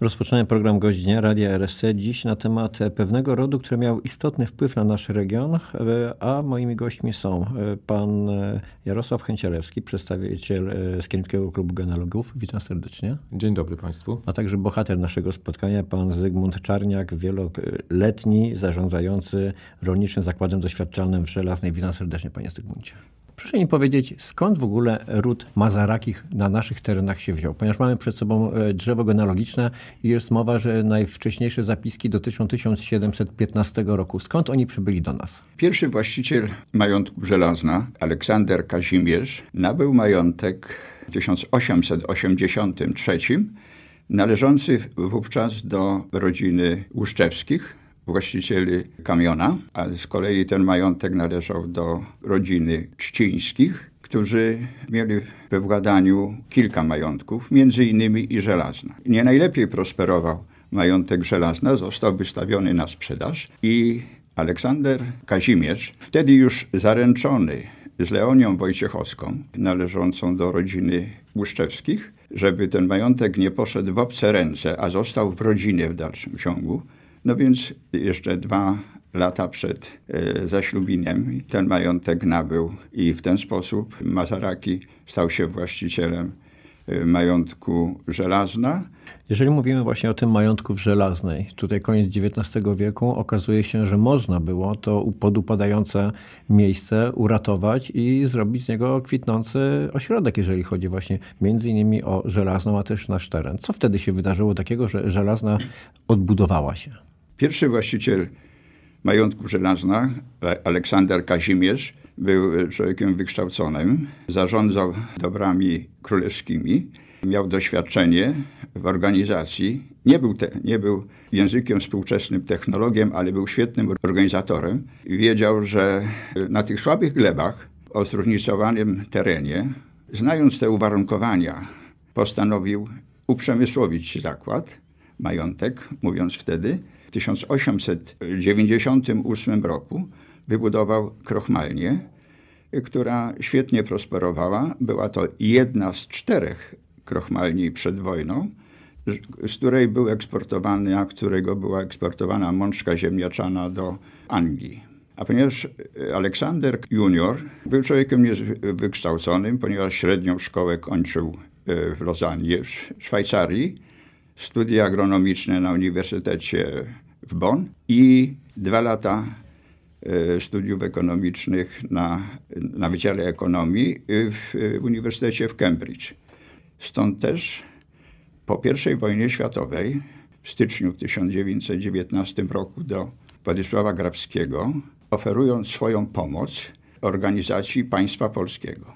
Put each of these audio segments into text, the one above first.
Rozpoczynamy program Goździnia Radia RSC dziś na temat e, pewnego rodu, który miał istotny wpływ na nasz region, e, a moimi gośćmi są e, pan Jarosław Chęcielewski, przedstawiciel Skiernickiego Klubu Genealogów. Witam serdecznie. Dzień dobry Państwu. A także bohater naszego spotkania, pan Zygmunt Czarniak, wieloletni zarządzający Rolniczym Zakładem Doświadczalnym w Żelaznej. Witam serdecznie panie Zygmuncie. Proszę mi powiedzieć, skąd w ogóle ród mazarakich na naszych terenach się wziął? Ponieważ mamy przed sobą e, drzewo genealogiczne i jest mowa, że najwcześniejsze zapiski dotyczą 1715 roku. Skąd oni przybyli do nas? Pierwszy właściciel majątku żelazna, Aleksander Kazimierz, nabył majątek w 1883 należący wówczas do rodziny Łuszczewskich, właścicieli kamiona, a z kolei ten majątek należał do rodziny Czcińskich, którzy mieli we władaniu kilka majątków, między innymi i żelazna. Nie najlepiej prosperował majątek żelazna, został wystawiony na sprzedaż i Aleksander Kazimierz, wtedy już zaręczony z Leonią Wojciechowską, należącą do rodziny Łuszczewskich, żeby ten majątek nie poszedł w obce ręce, a został w rodzinie w dalszym ciągu, no więc jeszcze dwa lata przed e, zaślubiniem ten majątek nabył i w ten sposób Mazaraki stał się właścicielem e, majątku żelazna. Jeżeli mówimy właśnie o tym majątku w żelaznej, tutaj koniec XIX wieku, okazuje się, że można było to podupadające miejsce uratować i zrobić z niego kwitnący ośrodek, jeżeli chodzi właśnie między innymi o żelazną, a też nasz teren. Co wtedy się wydarzyło takiego, że żelazna odbudowała się? Pierwszy właściciel majątku żelazna, e, Aleksander Kazimierz, był e, człowiekiem wykształconym, zarządzał dobrami królewskimi, miał doświadczenie w organizacji. Nie był, te, nie był językiem współczesnym technologiem, ale był świetnym organizatorem. Wiedział, że e, na tych słabych glebach, o zróżnicowanym terenie, znając te uwarunkowania, postanowił uprzemysłowić zakład, majątek, mówiąc wtedy, w 1898 roku wybudował Krochmalnię, która świetnie prosperowała. Była to jedna z czterech krochmalni przed wojną, z której był a którego była eksportowana mączka ziemniaczana do Anglii. A ponieważ Aleksander junior był człowiekiem wykształconym, ponieważ średnią szkołę kończył e, w Lozanie, w Szwajcarii, studia agronomiczne na Uniwersytecie w Bonn i dwa lata e, studiów ekonomicznych na, na Wydziale Ekonomii w e, Uniwersytecie w Cambridge. Stąd też po I wojnie światowej w styczniu 1919 roku do Władysława Grabskiego, oferując swoją pomoc organizacji państwa polskiego.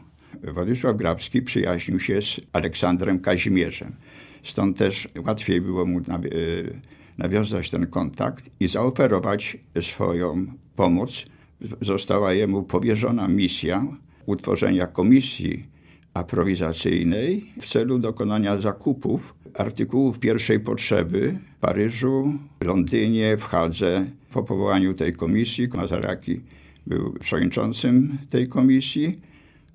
Władysław Grabski przyjaźnił się z Aleksandrem Kazimierzem. Stąd też łatwiej było mu y, nawiązać ten kontakt i zaoferować swoją pomoc. Została jemu powierzona misja utworzenia komisji aprowizacyjnej w celu dokonania zakupów artykułów pierwszej potrzeby w Paryżu, Londynie, w Hadze. Po powołaniu tej komisji Mazaraki był przewodniczącym tej komisji,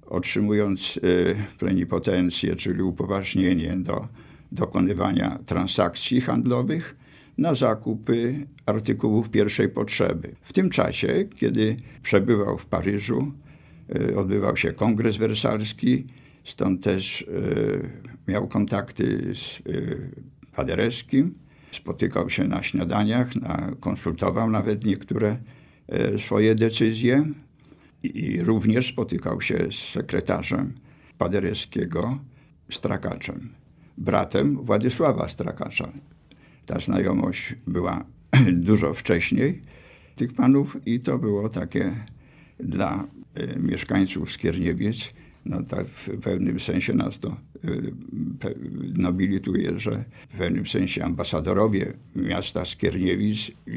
otrzymując y, plenipotencję, czyli upoważnienie do dokonywania transakcji handlowych na zakupy artykułów pierwszej potrzeby. W tym czasie, kiedy przebywał w Paryżu, e, odbywał się kongres wersalski, stąd też e, miał kontakty z e, Padereskim, spotykał się na śniadaniach, na, konsultował nawet niektóre swoje decyzje i również spotykał się z sekretarzem Padereskiego, Strakaczem bratem Władysława Strakacza. Ta znajomość była dużo wcześniej tych panów i to było takie dla e, mieszkańców Skierniewiec no tak w pewnym sensie nas to y, nobilituje, że w pewnym sensie ambasadorowie miasta Skierniewic y,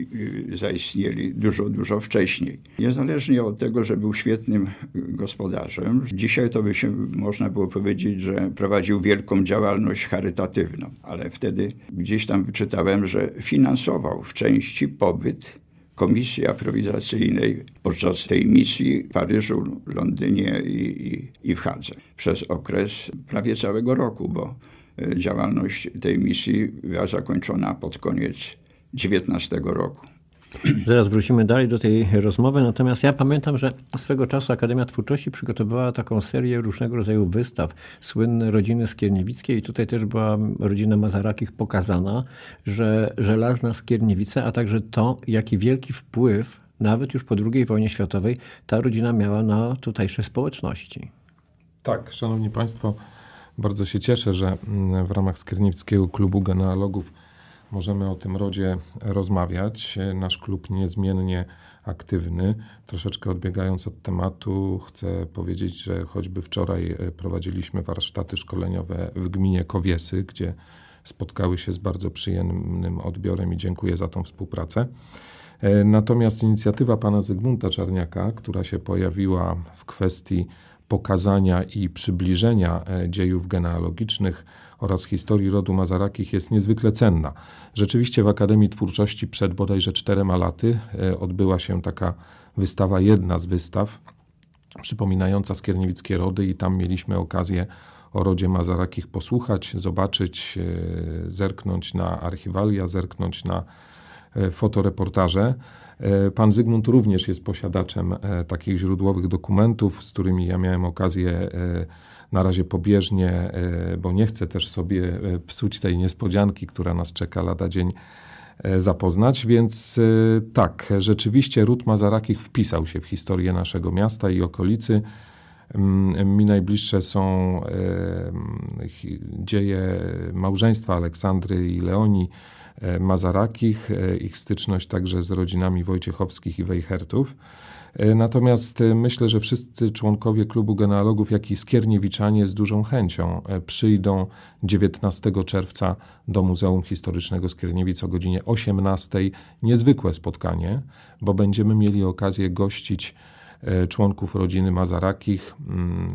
y, zaistnieli dużo, dużo wcześniej. Niezależnie od tego, że był świetnym gospodarzem, dzisiaj to by się można było powiedzieć, że prowadził wielką działalność charytatywną, ale wtedy gdzieś tam wyczytałem, że finansował w części pobyt komisji aprowizacyjnej podczas tej misji w Paryżu, Londynie i, i, i w Hadze przez okres prawie całego roku, bo e, działalność tej misji była zakończona pod koniec 19 roku. Zaraz wrócimy dalej do tej rozmowy. Natomiast ja pamiętam, że swego czasu Akademia Twórczości przygotowywała taką serię różnego rodzaju wystaw. Słynne rodziny skierniewickie i tutaj też była rodzina Mazarakich pokazana, że żelazna skierniewica, a także to, jaki wielki wpływ nawet już po II wojnie światowej ta rodzina miała na tutejsze społeczności. Tak, szanowni państwo, bardzo się cieszę, że mm, w ramach Skierniewskiego Klubu Genealogów możemy o tym rodzie rozmawiać. Nasz klub niezmiennie aktywny. Troszeczkę odbiegając od tematu, chcę powiedzieć, że choćby wczoraj e, prowadziliśmy warsztaty szkoleniowe w gminie Kowiesy, gdzie spotkały się z bardzo przyjemnym odbiorem i dziękuję za tą współpracę. E, natomiast inicjatywa pana Zygmunta Czarniaka, która się pojawiła w kwestii pokazania i przybliżenia e, dziejów genealogicznych oraz historii rodu Mazarakich jest niezwykle cenna. Rzeczywiście w Akademii Twórczości przed bodajże czterema laty e, odbyła się taka wystawa, jedna z wystaw, przypominająca skierniewickie rody i tam mieliśmy okazję o rodzie Mazarakich posłuchać, zobaczyć, e, zerknąć na archiwalia, zerknąć na e, fotoreportaże. Pan Zygmunt również jest posiadaczem takich źródłowych dokumentów, z którymi ja miałem okazję na razie pobieżnie, e, bo nie chcę też sobie e, psuć tej niespodzianki, która nas czeka lada dzień e, zapoznać. Więc tak, rzeczywiście Ród Mazarakich wpisał się w historię naszego miasta i okolicy. Mm, mi najbliższe są dzieje małżeństwa Aleksandry i Leonii E, Mazarakich, e, ich styczność także z rodzinami Wojciechowskich i Wejhertów. E, natomiast myślę, że wszyscy członkowie klubu genealogów, jak i Skierniewiczanie z dużą chęcią przyjdą 19 czerwca do Muzeum Historycznego Skierniewic o godzinie 18. Niezwykłe spotkanie, bo będziemy mieli okazję gościć E, członków rodziny Mazarakich, mm,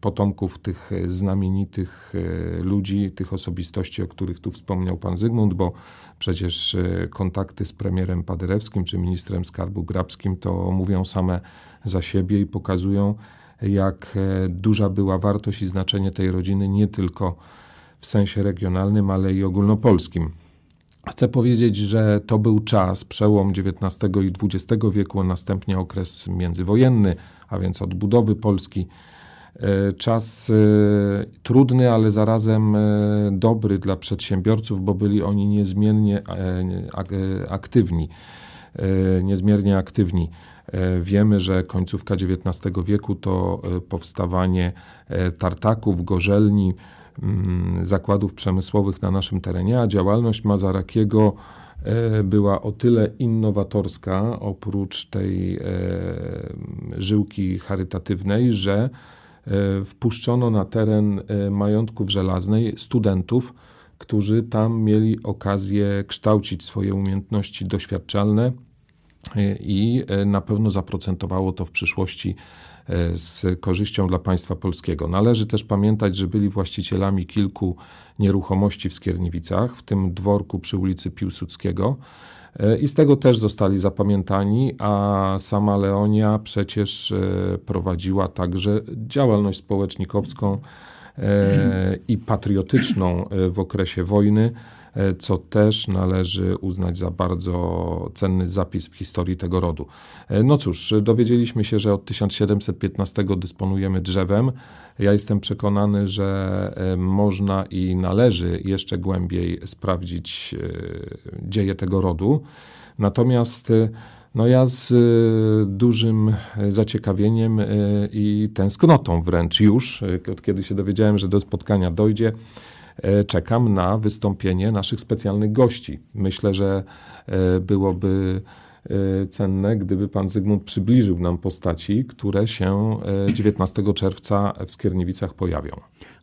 potomków tych znamienitych e, ludzi, tych osobistości, o których tu wspomniał pan Zygmunt, bo przecież e, kontakty z premierem Paderewskim czy ministrem skarbu Grabskim to mówią same za siebie i pokazują, jak duża była wartość i znaczenie tej rodziny nie tylko w sensie regionalnym, ale i ogólnopolskim. Chcę powiedzieć, że to był czas, przełom XIX i XX wieku, następnie okres międzywojenny, a więc odbudowy Polski. E, czas e, trudny, ale zarazem e, dobry dla przedsiębiorców, bo byli oni niezmiernie aktywni. Niezmiernie aktywni. Wiemy, że końcówka XIX wieku to powstawanie tartaków, gorzelni, Mm, zakładów przemysłowych na naszym terenie, a działalność Mazarakiego e, była o tyle innowatorska, oprócz tej e, żyłki charytatywnej, że e, wpuszczono na teren majątków żelaznej studentów, którzy tam mieli okazję kształcić swoje umiejętności doświadczalne i na pewno zaprocentowało to w przyszłości z korzyścią dla państwa polskiego. Należy też pamiętać, że byli właścicielami kilku nieruchomości w Skierniewicach, w tym dworku przy ulicy Piłsudskiego. E, I z tego też zostali zapamiętani, a sama Leonia przecież e, prowadziła także działalność społecznikowską e, i patriotyczną w okresie wojny. E, co też należy uznać za bardzo cenny zapis w historii tego rodu. E, no cóż, dowiedzieliśmy się, że od 1715 dysponujemy drzewem. Ja jestem przekonany, że e, można i należy jeszcze głębiej sprawdzić dzieje tego rodu. Natomiast no ja z dużym zaciekawieniem i tęsknotą wręcz już, od kiedy się dowiedziałem, że do spotkania dojdzie, E, czekam na wystąpienie naszych specjalnych gości. Myślę, że e, byłoby e, cenne, gdyby pan Zygmunt przybliżył nam postaci, które się 19 czerwca w Skierniewicach pojawią.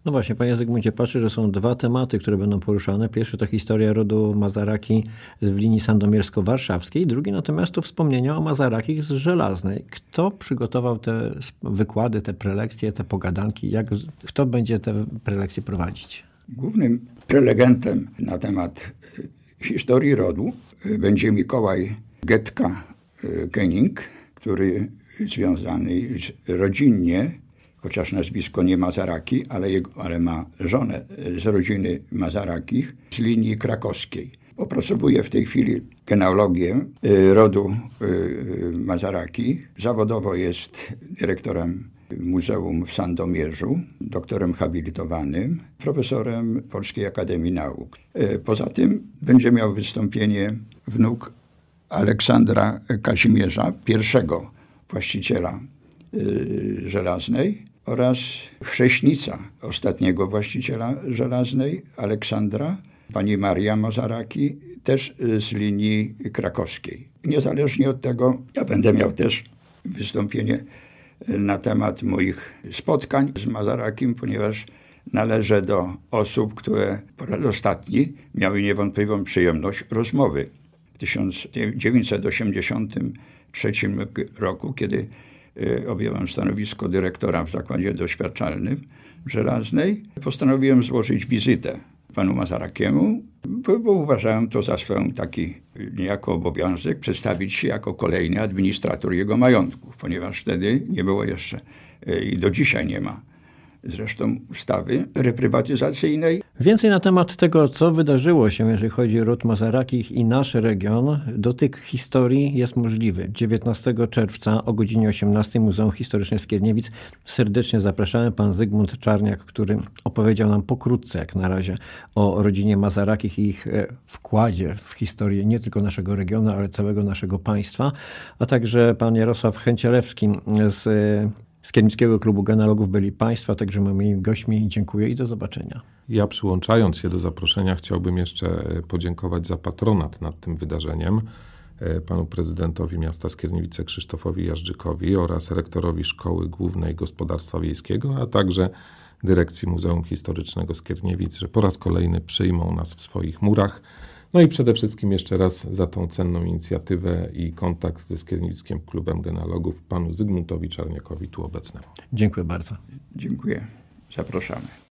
No właśnie, panie Zygmuncie, patrzę, że są dwa tematy, które będą poruszane. Pierwszy to historia rodu Mazaraki w linii sandomiersko-warszawskiej, drugi natomiast to wspomnienia o Mazarakich z Żelaznej. Kto przygotował te wykłady, te prelekcje, te pogadanki, jak, kto będzie te prelekcje prowadzić? Głównym prelegentem na temat e, historii rodu e, będzie Mikołaj Getka e, Kenning, który związany rodzinnie, chociaż nazwisko nie Mazaraki, ale, jego, ale ma żonę z rodziny Mazarakich z linii krakowskiej. Opracowuje w tej chwili genealogię rodu Mazaraki. Zawodowo jest dyrektorem Muzeum w Sandomierzu, doktorem habilitowanym, profesorem Polskiej Akademii Nauk. E, poza tym będzie miał wystąpienie wnuk Aleksandra Kazimierza, pierwszego właściciela e, żelaznej, oraz chrześnica ostatniego właściciela żelaznej, Aleksandra, pani Maria Mozaraki, też e, z linii krakowskiej. Niezależnie od tego, ja będę miał też wystąpienie na temat moich spotkań z Mazarakiem, ponieważ należę do osób, które po raz ostatni miały niewątpliwą przyjemność rozmowy. W 1983 roku, kiedy e, objąłem stanowisko dyrektora w Zakładzie Doświadczalnym Żelaznej, postanowiłem złożyć wizytę panu Mazarakiemu, bo, bo uważałem to za swój taki niejako obowiązek przedstawić się jako kolejny administrator jego majątków, ponieważ wtedy nie było jeszcze e, i do dzisiaj nie ma zresztą ustawy reprywatyzacyjnej, Więcej na temat tego, co wydarzyło się, jeżeli chodzi o ród Mazarakich i nasz region, dotyk historii jest możliwy. 19 czerwca o godzinie 18 Muzeum Historyczne Skierniewic serdecznie zapraszamy pan Zygmunt Czarniak, który opowiedział nam pokrótce jak na razie o rodzinie Mazarakich i ich e, wkładzie w historię nie tylko naszego regionu, ale całego naszego państwa, a także pan Jarosław Chęcielewski z e, Skiernickiego Klubu Genealogów byli państwa, także moimi gośćmi. Dziękuję i do zobaczenia. Ja przyłączając się do zaproszenia chciałbym jeszcze e, podziękować za patronat nad tym wydarzeniem e, panu prezydentowi miasta Skierniewice Krzysztofowi Jażdżykowi oraz rektorowi Szkoły Głównej Gospodarstwa Wiejskiego, a także dyrekcji Muzeum Historycznego Skierniewic, że po raz kolejny przyjmą nas w swoich murach. No i przede wszystkim jeszcze raz za tą cenną inicjatywę i kontakt ze Skiernickim Klubem Genealogów panu Zygmuntowi Czarniakowi tu obecnemu. Dziękuję bardzo. Dziękuję. Zapraszamy.